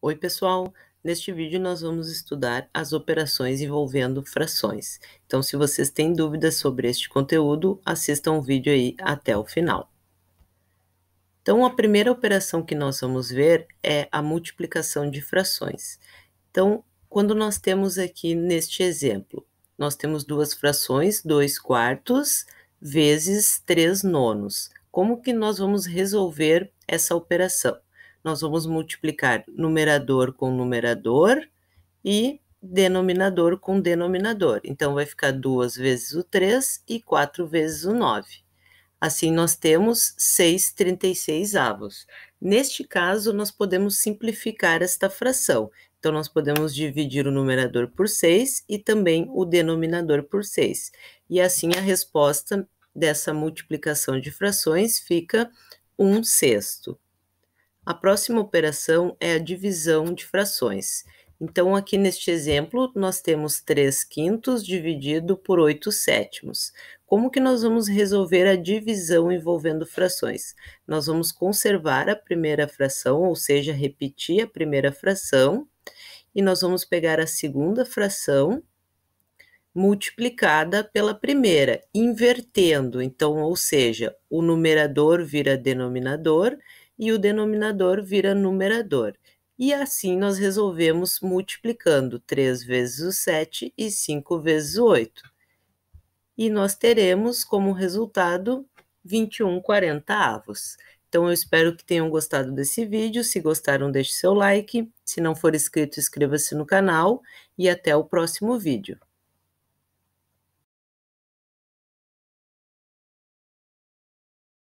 Oi, pessoal! Neste vídeo nós vamos estudar as operações envolvendo frações. Então, se vocês têm dúvidas sobre este conteúdo, assistam o vídeo aí até o final. Então, a primeira operação que nós vamos ver é a multiplicação de frações. Então, quando nós temos aqui neste exemplo, nós temos duas frações, 2 quartos vezes 3 nonos. Como que nós vamos resolver essa operação? Nós vamos multiplicar numerador com numerador e denominador com denominador. Então, vai ficar 2 vezes o 3 e 4 vezes o 9. Assim, nós temos 6 36 avos. Neste caso, nós podemos simplificar esta fração. Então, nós podemos dividir o numerador por 6 e também o denominador por 6. E assim, a resposta dessa multiplicação de frações fica 1 um sexto. A próxima operação é a divisão de frações. Então, aqui neste exemplo, nós temos 3 quintos dividido por 8 sétimos. Como que nós vamos resolver a divisão envolvendo frações? Nós vamos conservar a primeira fração, ou seja, repetir a primeira fração, e nós vamos pegar a segunda fração multiplicada pela primeira, invertendo. Então, ou seja, o numerador vira denominador e o denominador vira numerador. E assim nós resolvemos multiplicando 3 vezes o 7 e 5 vezes o 8. E nós teremos como resultado 21 40 avos. Então eu espero que tenham gostado desse vídeo. Se gostaram, deixe seu like. Se não for inscrito, inscreva-se no canal e até o próximo vídeo.